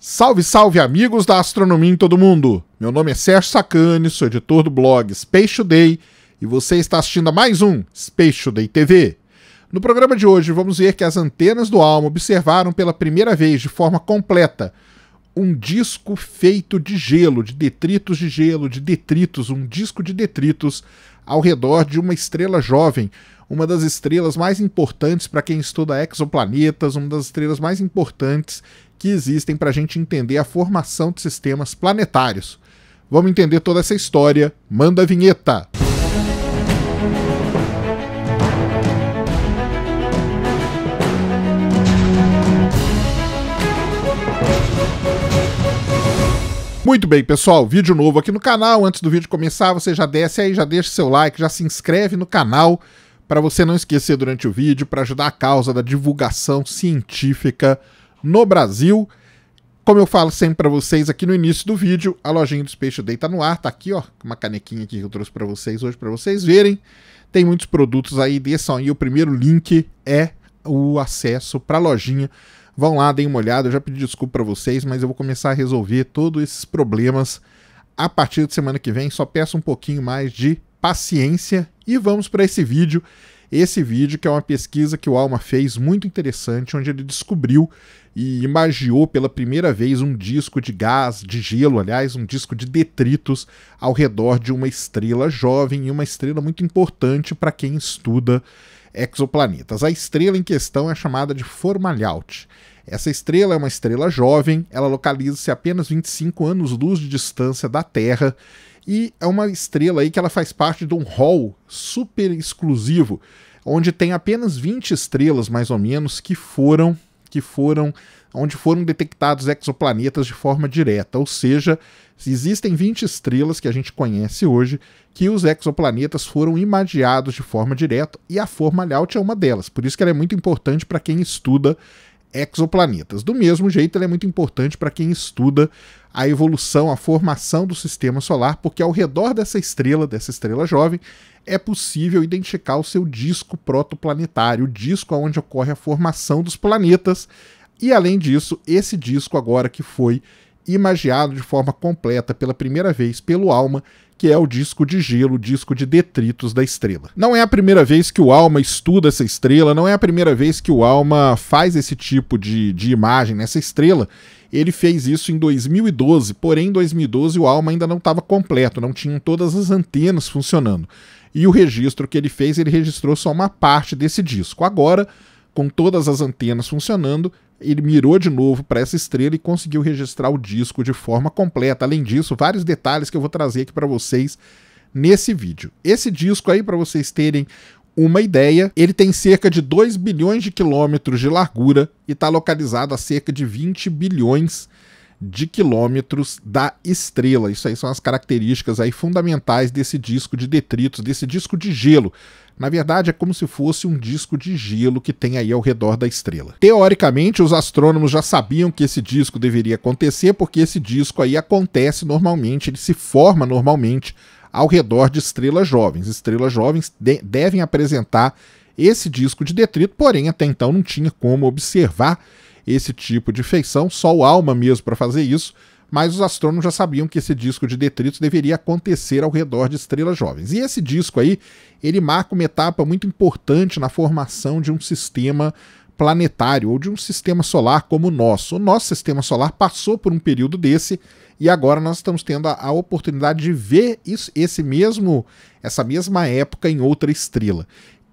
Salve, salve amigos da astronomia em todo mundo! Meu nome é Sérgio Sacani, sou editor do blog Space Today e você está assistindo a mais um Space Today TV. No programa de hoje vamos ver que as antenas do Alma observaram pela primeira vez de forma completa um disco feito de gelo, de detritos de gelo, de detritos, um disco de detritos ao redor de uma estrela jovem, uma das estrelas mais importantes para quem estuda exoplanetas, uma das estrelas mais importantes que existem para a gente entender a formação de sistemas planetários. Vamos entender toda essa história. Manda a vinheta! Muito bem, pessoal, vídeo novo aqui no canal. Antes do vídeo começar, você já desce aí, já deixa seu like, já se inscreve no canal para você não esquecer durante o vídeo, para ajudar a causa da divulgação científica no Brasil. Como eu falo sempre para vocês aqui no início do vídeo, a lojinha dos peixes deita tá no ar, tá aqui, ó, uma canequinha aqui que eu trouxe para vocês hoje para vocês verem. Tem muitos produtos aí, desçam aí, o primeiro link é o acesso para a lojinha. Vão lá, deem uma olhada, eu já pedi desculpa para vocês, mas eu vou começar a resolver todos esses problemas a partir de semana que vem. Só peço um pouquinho mais de paciência e vamos para esse vídeo esse vídeo, que é uma pesquisa que o Alma fez muito interessante, onde ele descobriu e imagiou pela primeira vez um disco de gás, de gelo, aliás, um disco de detritos ao redor de uma estrela jovem e uma estrela muito importante para quem estuda exoplanetas. A estrela em questão é chamada de Formalhaut essa estrela é uma estrela jovem, ela localiza-se a apenas 25 anos-luz de distância da Terra e é uma estrela aí que ela faz parte de um hall super exclusivo, onde tem apenas 20 estrelas mais ou menos que foram que foram onde foram detectados exoplanetas de forma direta, ou seja, existem 20 estrelas que a gente conhece hoje que os exoplanetas foram imagiados de forma direta e a Formalhaut é uma delas. Por isso que ela é muito importante para quem estuda exoplanetas. Do mesmo jeito, ela é muito importante para quem estuda a evolução, a formação do sistema solar, porque ao redor dessa estrela, dessa estrela jovem, é possível identificar o seu disco protoplanetário, o disco onde ocorre a formação dos planetas. E além disso, esse disco agora que foi imagiado de forma completa pela primeira vez pelo ALMA, que é o disco de gelo, o disco de detritos da estrela. Não é a primeira vez que o Alma estuda essa estrela, não é a primeira vez que o Alma faz esse tipo de, de imagem nessa estrela. Ele fez isso em 2012, porém em 2012 o Alma ainda não estava completo, não tinham todas as antenas funcionando. E o registro que ele fez, ele registrou só uma parte desse disco. Agora, com todas as antenas funcionando, ele mirou de novo para essa estrela e conseguiu registrar o disco de forma completa. Além disso, vários detalhes que eu vou trazer aqui para vocês nesse vídeo. Esse disco aí, para vocês terem uma ideia, ele tem cerca de 2 bilhões de quilômetros de largura e está localizado a cerca de 20 bilhões de quilômetros da estrela. Isso aí são as características aí fundamentais desse disco de detritos, desse disco de gelo. Na verdade, é como se fosse um disco de gelo que tem aí ao redor da estrela. Teoricamente, os astrônomos já sabiam que esse disco deveria acontecer, porque esse disco aí acontece normalmente, ele se forma normalmente ao redor de estrelas jovens. Estrelas jovens de devem apresentar esse disco de detrito, porém até então não tinha como observar esse tipo de feição, só o ALMA mesmo para fazer isso mas os astrônomos já sabiam que esse disco de detritos deveria acontecer ao redor de estrelas jovens. E esse disco aí, ele marca uma etapa muito importante na formação de um sistema planetário ou de um sistema solar como o nosso. O nosso sistema solar passou por um período desse e agora nós estamos tendo a, a oportunidade de ver isso, esse mesmo, essa mesma época em outra estrela.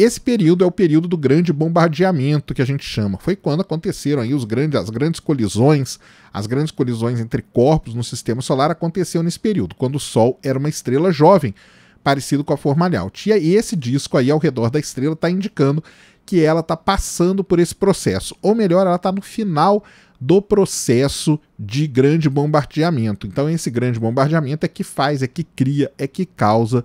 Esse período é o período do grande bombardeamento que a gente chama. Foi quando aconteceram aí os grandes, as grandes colisões, as grandes colisões entre corpos no sistema solar aconteceu nesse período, quando o Sol era uma estrela jovem, parecido com a Formalhaut. E esse disco aí ao redor da estrela está indicando que ela está passando por esse processo, ou melhor, ela está no final do processo de grande bombardeamento. Então, esse grande bombardeamento é que faz, é que cria, é que causa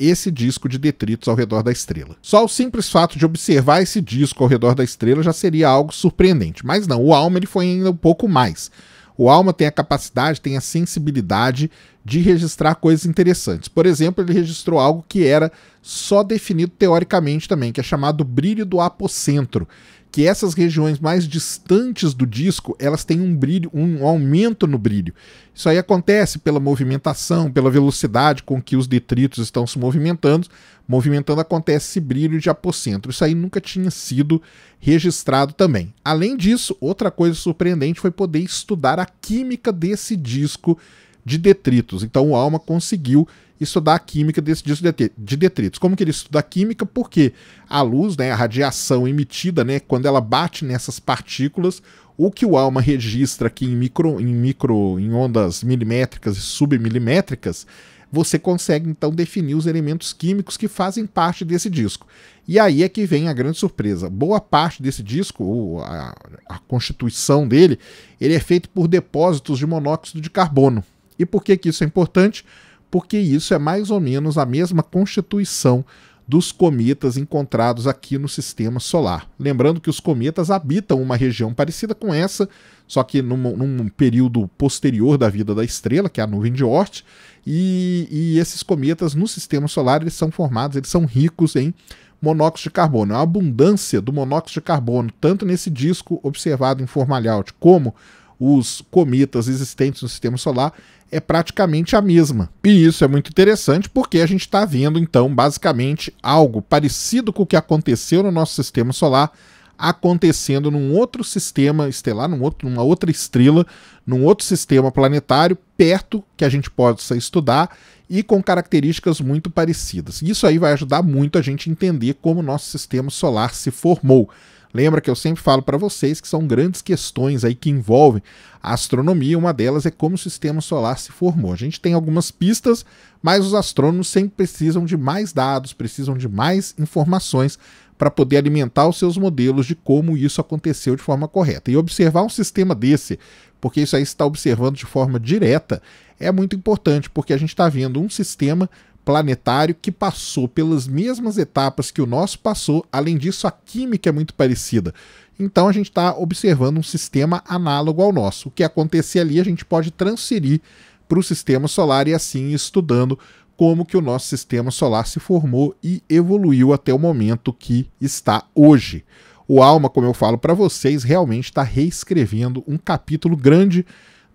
esse disco de detritos ao redor da estrela. Só o simples fato de observar esse disco ao redor da estrela já seria algo surpreendente, mas não, o ALMA ele foi ainda um pouco mais. O ALMA tem a capacidade, tem a sensibilidade de registrar coisas interessantes. Por exemplo, ele registrou algo que era só definido teoricamente também, que é chamado brilho do apocentro, que essas regiões mais distantes do disco, elas têm um brilho, um aumento no brilho. Isso aí acontece pela movimentação, pela velocidade com que os detritos estão se movimentando, movimentando acontece esse brilho de apocentro. Isso aí nunca tinha sido registrado também. Além disso, outra coisa surpreendente foi poder estudar a química desse disco de detritos. Então o Alma conseguiu estudar a química desse disco de detritos. Como que ele estuda a química? Porque a luz, né, a radiação emitida, né, quando ela bate nessas partículas, o que o alma registra aqui em micro, em micro, em ondas milimétricas e submilimétricas, você consegue então definir os elementos químicos que fazem parte desse disco. E aí é que vem a grande surpresa. Boa parte desse disco, a, a constituição dele, ele é feito por depósitos de monóxido de carbono. E por que, que isso é importante? porque isso é mais ou menos a mesma constituição dos cometas encontrados aqui no sistema solar. Lembrando que os cometas habitam uma região parecida com essa, só que num, num período posterior da vida da estrela, que é a nuvem de Oort, e, e, esses cometas no sistema solar eles são formados, eles são ricos em monóxido de carbono. A abundância do monóxido de carbono, tanto nesse disco observado em formalhaut como os cometas existentes no sistema solar é praticamente a mesma. E isso é muito interessante porque a gente está vendo, então, basicamente algo parecido com o que aconteceu no nosso sistema solar acontecendo num outro sistema estelar, num outro, numa outra estrela, num outro sistema planetário perto que a gente possa estudar e com características muito parecidas. Isso aí vai ajudar muito a gente entender como nosso sistema solar se formou. Lembra que eu sempre falo para vocês que são grandes questões aí que envolvem a astronomia. Uma delas é como o sistema solar se formou. A gente tem algumas pistas, mas os astrônomos sempre precisam de mais dados, precisam de mais informações para poder alimentar os seus modelos de como isso aconteceu de forma correta. E observar um sistema desse, porque isso aí está observando de forma direta, é muito importante, porque a gente está vendo um sistema planetário que passou pelas mesmas etapas que o nosso passou, além disso, a química é muito parecida. Então a gente está observando um sistema análogo ao nosso. O que acontecer ali a gente pode transferir para o sistema solar e assim estudando como que o nosso sistema solar se formou e evoluiu até o momento que está hoje. O Alma, como eu falo para vocês, realmente está reescrevendo um capítulo grande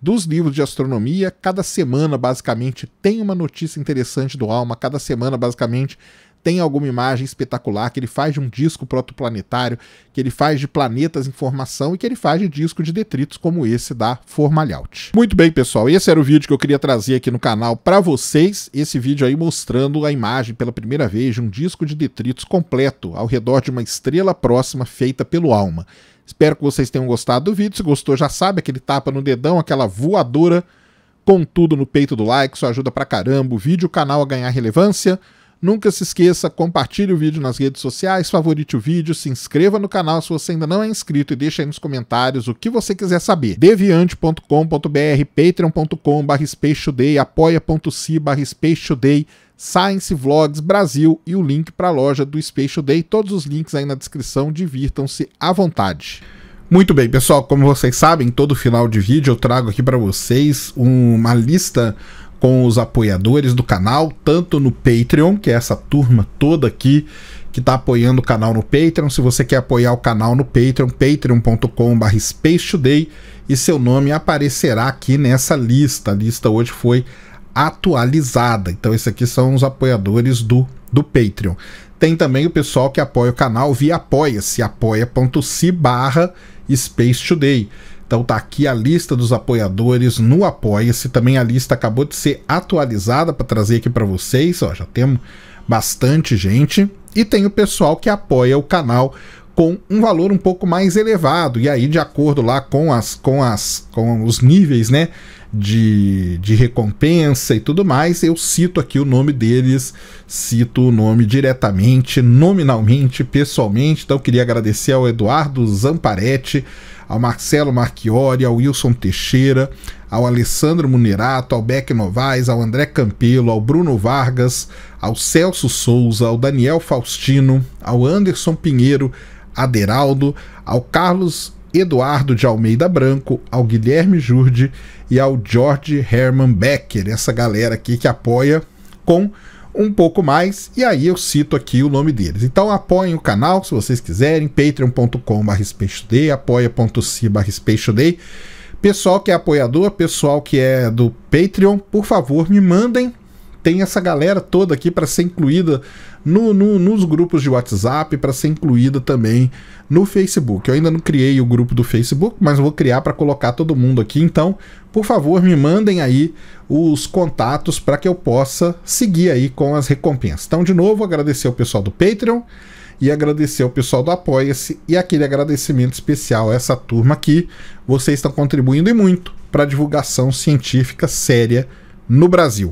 dos livros de astronomia. Cada semana, basicamente, tem uma notícia interessante do Alma. Cada semana, basicamente, tem alguma imagem espetacular que ele faz de um disco protoplanetário, que ele faz de planetas em formação e que ele faz de disco de detritos como esse da Formalhaut. Muito bem, pessoal, esse era o vídeo que eu queria trazer aqui no canal para vocês, esse vídeo aí mostrando a imagem pela primeira vez de um disco de detritos completo ao redor de uma estrela próxima feita pelo ALMA. Espero que vocês tenham gostado do vídeo. Se gostou, já sabe, aquele tapa no dedão, aquela voadora com tudo no peito do like, isso ajuda pra caramba o vídeo, o canal a ganhar relevância. Nunca se esqueça, compartilhe o vídeo nas redes sociais, favorite o vídeo, se inscreva no canal se você ainda não é inscrito e deixe aí nos comentários o que você quiser saber. Deviante.com.br, patreon.com.br spacetoday, apoia.se barra spacetoday, Science Vlogs Brasil e o link para a loja do Space Day. Todos os links aí na descrição, divirtam-se à vontade. Muito bem, pessoal, como vocês sabem, todo final de vídeo eu trago aqui para vocês uma lista com os apoiadores do canal, tanto no Patreon, que é essa turma toda aqui que está apoiando o canal no Patreon. Se você quer apoiar o canal no Patreon, patreon.com.br Space e seu nome aparecerá aqui nessa lista. A lista hoje foi atualizada. Então, esses aqui são os apoiadores do, do Patreon. Tem também o pessoal que apoia o canal via apoia-se, apoia.se barra Space Today. Então tá aqui a lista dos apoiadores no Apoia-se. Também a lista acabou de ser atualizada para trazer aqui para vocês. Ó, já temos bastante gente. E tem o pessoal que apoia o canal com um valor um pouco mais elevado. E aí, de acordo lá com as com as com os níveis, né, de, de recompensa e tudo mais, eu cito aqui o nome deles, cito o nome diretamente, nominalmente, pessoalmente. Então queria agradecer ao Eduardo Zamparetti ao Marcelo Marchiori, ao Wilson Teixeira, ao Alessandro Munerato, ao Beck Novaes, ao André Campelo, ao Bruno Vargas, ao Celso Souza, ao Daniel Faustino, ao Anderson Pinheiro, Aderaldo, ao Carlos Eduardo de Almeida Branco, ao Guilherme Jurde e ao George Herman Becker, essa galera aqui que apoia com um pouco mais e aí eu cito aqui o nome deles. Então apoiem o canal se vocês quiserem, patreoncom apoia.se.br. Pessoal que é apoiador, pessoal que é do Patreon, por favor, me mandem tem essa galera toda aqui para ser incluída no, no, nos grupos de WhatsApp, para ser incluída também no Facebook. Eu ainda não criei o grupo do Facebook, mas vou criar para colocar todo mundo aqui. Então, por favor, me mandem aí os contatos para que eu possa seguir aí com as recompensas. Então, de novo, agradecer ao pessoal do Patreon e agradecer ao pessoal do Apoia-se e aquele agradecimento especial a essa turma aqui. Vocês estão contribuindo e muito para a divulgação científica séria no Brasil.